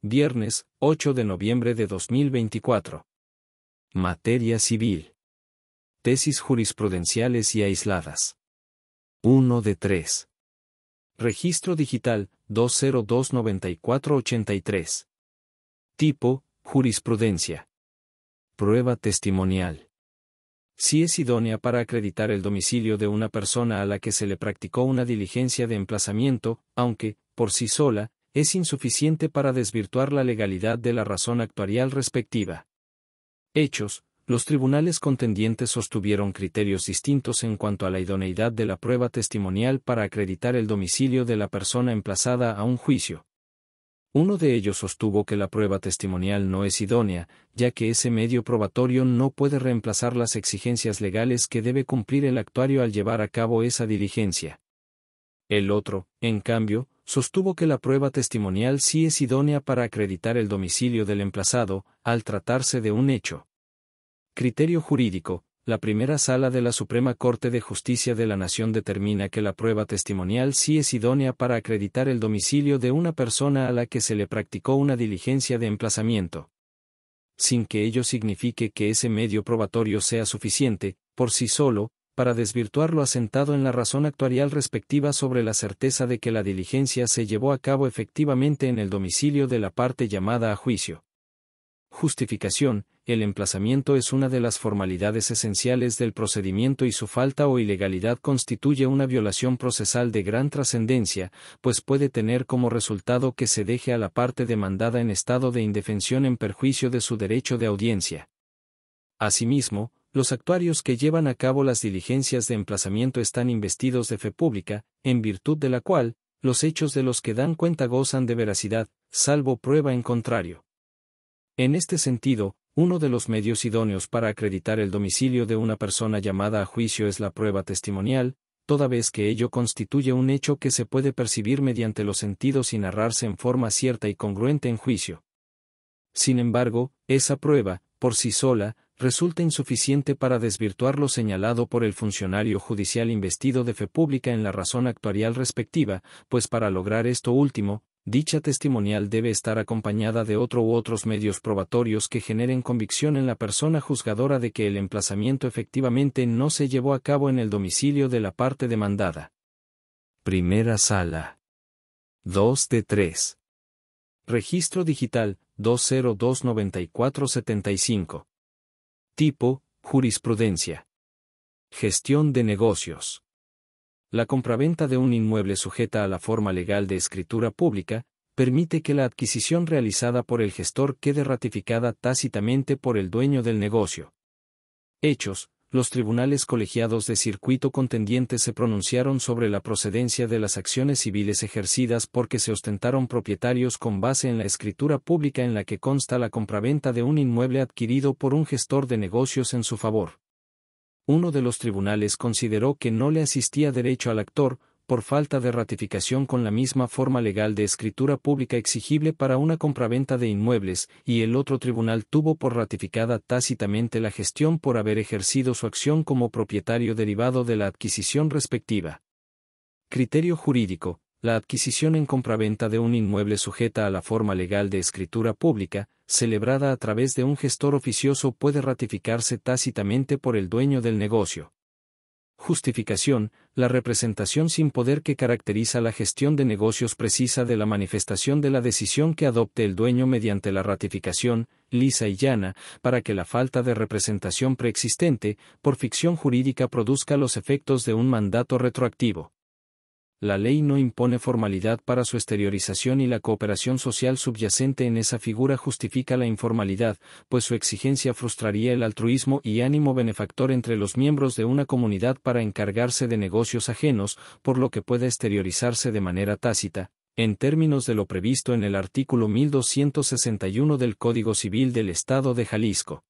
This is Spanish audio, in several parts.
Viernes, 8 de noviembre de 2024. Materia civil. Tesis jurisprudenciales y aisladas. 1 de 3. Registro digital 2029483. Tipo, jurisprudencia. Prueba testimonial. Si es idónea para acreditar el domicilio de una persona a la que se le practicó una diligencia de emplazamiento, aunque, por sí sola, es insuficiente para desvirtuar la legalidad de la razón actuarial respectiva. Hechos, los tribunales contendientes sostuvieron criterios distintos en cuanto a la idoneidad de la prueba testimonial para acreditar el domicilio de la persona emplazada a un juicio. Uno de ellos sostuvo que la prueba testimonial no es idónea, ya que ese medio probatorio no puede reemplazar las exigencias legales que debe cumplir el actuario al llevar a cabo esa diligencia. El otro, en cambio, sostuvo que la prueba testimonial sí es idónea para acreditar el domicilio del emplazado, al tratarse de un hecho. Criterio jurídico, la primera sala de la Suprema Corte de Justicia de la Nación determina que la prueba testimonial sí es idónea para acreditar el domicilio de una persona a la que se le practicó una diligencia de emplazamiento. Sin que ello signifique que ese medio probatorio sea suficiente, por sí solo, para desvirtuar lo asentado en la razón actuarial respectiva sobre la certeza de que la diligencia se llevó a cabo efectivamente en el domicilio de la parte llamada a juicio. Justificación, el emplazamiento es una de las formalidades esenciales del procedimiento y su falta o ilegalidad constituye una violación procesal de gran trascendencia, pues puede tener como resultado que se deje a la parte demandada en estado de indefensión en perjuicio de su derecho de audiencia. Asimismo, los actuarios que llevan a cabo las diligencias de emplazamiento están investidos de fe pública, en virtud de la cual, los hechos de los que dan cuenta gozan de veracidad, salvo prueba en contrario. En este sentido, uno de los medios idóneos para acreditar el domicilio de una persona llamada a juicio es la prueba testimonial, toda vez que ello constituye un hecho que se puede percibir mediante los sentidos y narrarse en forma cierta y congruente en juicio. Sin embargo, esa prueba, por sí sola, resulta insuficiente para desvirtuar lo señalado por el funcionario judicial investido de fe pública en la razón actuarial respectiva, pues para lograr esto último, dicha testimonial debe estar acompañada de otro u otros medios probatorios que generen convicción en la persona juzgadora de que el emplazamiento efectivamente no se llevó a cabo en el domicilio de la parte demandada. Primera sala. 2 de 3. Registro digital 2029475. Tipo, jurisprudencia. Gestión de negocios. La compraventa de un inmueble sujeta a la forma legal de escritura pública, permite que la adquisición realizada por el gestor quede ratificada tácitamente por el dueño del negocio. Hechos, los tribunales colegiados de circuito contendientes se pronunciaron sobre la procedencia de las acciones civiles ejercidas porque se ostentaron propietarios con base en la escritura pública en la que consta la compraventa de un inmueble adquirido por un gestor de negocios en su favor. Uno de los tribunales consideró que no le asistía derecho al actor, por falta de ratificación con la misma forma legal de escritura pública exigible para una compraventa de inmuebles, y el otro tribunal tuvo por ratificada tácitamente la gestión por haber ejercido su acción como propietario derivado de la adquisición respectiva. Criterio jurídico. La adquisición en compraventa de un inmueble sujeta a la forma legal de escritura pública, celebrada a través de un gestor oficioso puede ratificarse tácitamente por el dueño del negocio Justificación, la representación sin poder que caracteriza la gestión de negocios precisa de la manifestación de la decisión que adopte el dueño mediante la ratificación, lisa y llana, para que la falta de representación preexistente, por ficción jurídica, produzca los efectos de un mandato retroactivo. La ley no impone formalidad para su exteriorización y la cooperación social subyacente en esa figura justifica la informalidad, pues su exigencia frustraría el altruismo y ánimo benefactor entre los miembros de una comunidad para encargarse de negocios ajenos, por lo que puede exteriorizarse de manera tácita, en términos de lo previsto en el artículo 1261 del Código Civil del Estado de Jalisco.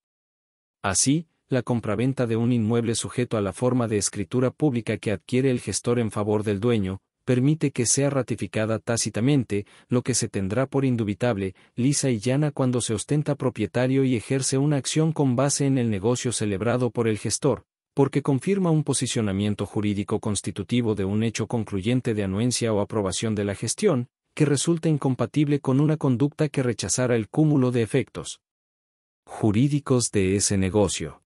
Así, la compraventa de un inmueble sujeto a la forma de escritura pública que adquiere el gestor en favor del dueño, permite que sea ratificada tácitamente, lo que se tendrá por indubitable, lisa y llana cuando se ostenta propietario y ejerce una acción con base en el negocio celebrado por el gestor, porque confirma un posicionamiento jurídico constitutivo de un hecho concluyente de anuencia o aprobación de la gestión, que resulta incompatible con una conducta que rechazara el cúmulo de efectos jurídicos de ese negocio.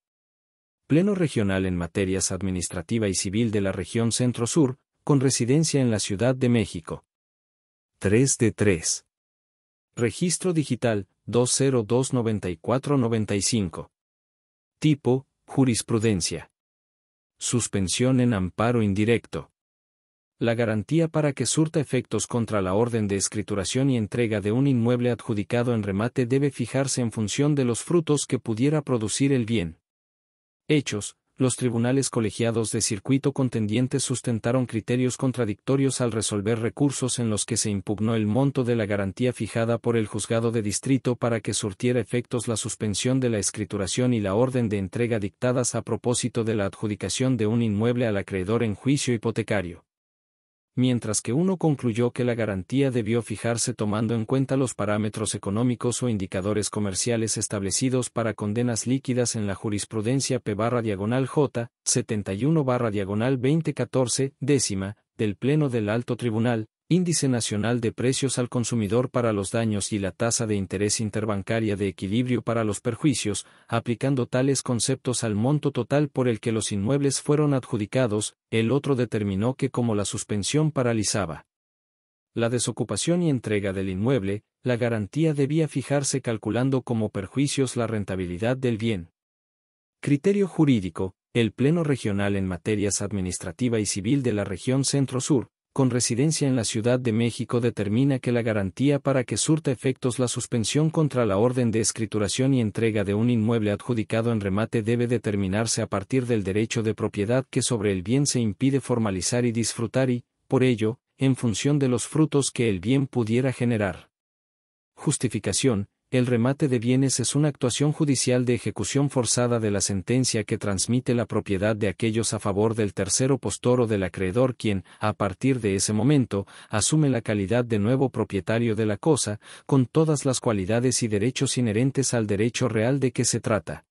Pleno Regional en Materias Administrativa y Civil de la Región Centro-Sur, con residencia en la Ciudad de México. 3 de 3. Registro digital 2029495. Tipo, jurisprudencia. Suspensión en amparo indirecto. La garantía para que surta efectos contra la orden de escrituración y entrega de un inmueble adjudicado en remate debe fijarse en función de los frutos que pudiera producir el bien, hechos, los tribunales colegiados de circuito contendientes sustentaron criterios contradictorios al resolver recursos en los que se impugnó el monto de la garantía fijada por el juzgado de distrito para que surtiera efectos la suspensión de la escrituración y la orden de entrega dictadas a propósito de la adjudicación de un inmueble al acreedor en juicio hipotecario mientras que uno concluyó que la garantía debió fijarse tomando en cuenta los parámetros económicos o indicadores comerciales establecidos para condenas líquidas en la jurisprudencia P barra diagonal J, 71 barra diagonal 2014, décima, del Pleno del Alto Tribunal, Índice Nacional de Precios al Consumidor para los daños y la tasa de interés interbancaria de equilibrio para los perjuicios, aplicando tales conceptos al monto total por el que los inmuebles fueron adjudicados, el otro determinó que como la suspensión paralizaba la desocupación y entrega del inmueble, la garantía debía fijarse calculando como perjuicios la rentabilidad del bien. Criterio jurídico, el Pleno Regional en Materias Administrativa y Civil de la Región Centro-Sur, con residencia en la Ciudad de México determina que la garantía para que surta efectos la suspensión contra la orden de escrituración y entrega de un inmueble adjudicado en remate debe determinarse a partir del derecho de propiedad que sobre el bien se impide formalizar y disfrutar y, por ello, en función de los frutos que el bien pudiera generar. Justificación, el remate de bienes es una actuación judicial de ejecución forzada de la sentencia que transmite la propiedad de aquellos a favor del tercero postor o del acreedor quien, a partir de ese momento, asume la calidad de nuevo propietario de la cosa, con todas las cualidades y derechos inherentes al derecho real de que se trata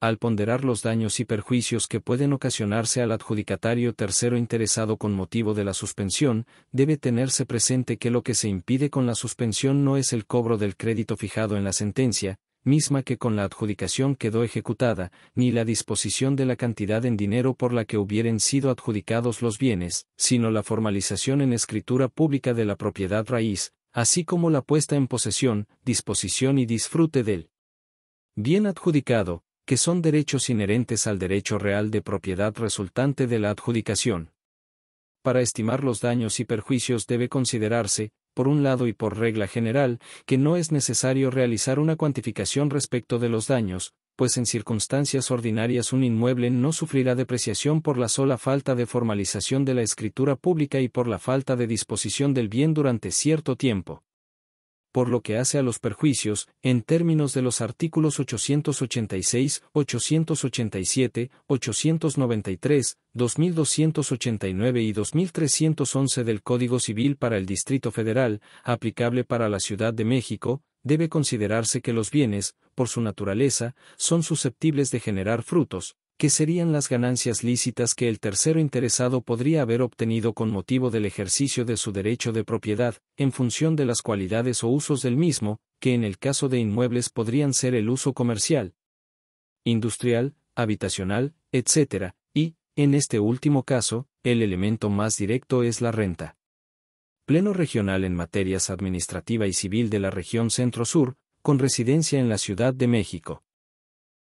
al ponderar los daños y perjuicios que pueden ocasionarse al adjudicatario tercero interesado con motivo de la suspensión, debe tenerse presente que lo que se impide con la suspensión no es el cobro del crédito fijado en la sentencia, misma que con la adjudicación quedó ejecutada, ni la disposición de la cantidad en dinero por la que hubieran sido adjudicados los bienes, sino la formalización en escritura pública de la propiedad raíz, así como la puesta en posesión, disposición y disfrute del bien adjudicado, que son derechos inherentes al derecho real de propiedad resultante de la adjudicación. Para estimar los daños y perjuicios debe considerarse, por un lado y por regla general, que no es necesario realizar una cuantificación respecto de los daños, pues en circunstancias ordinarias un inmueble no sufrirá depreciación por la sola falta de formalización de la escritura pública y por la falta de disposición del bien durante cierto tiempo por lo que hace a los perjuicios, en términos de los artículos 886, 887, 893, 2289 y 2311 del Código Civil para el Distrito Federal, aplicable para la Ciudad de México, debe considerarse que los bienes, por su naturaleza, son susceptibles de generar frutos, que serían las ganancias lícitas que el tercero interesado podría haber obtenido con motivo del ejercicio de su derecho de propiedad, en función de las cualidades o usos del mismo, que en el caso de inmuebles podrían ser el uso comercial, industrial, habitacional, etc., y, en este último caso, el elemento más directo es la renta. Pleno Regional en Materias Administrativa y Civil de la Región Centro-Sur, con residencia en la Ciudad de México.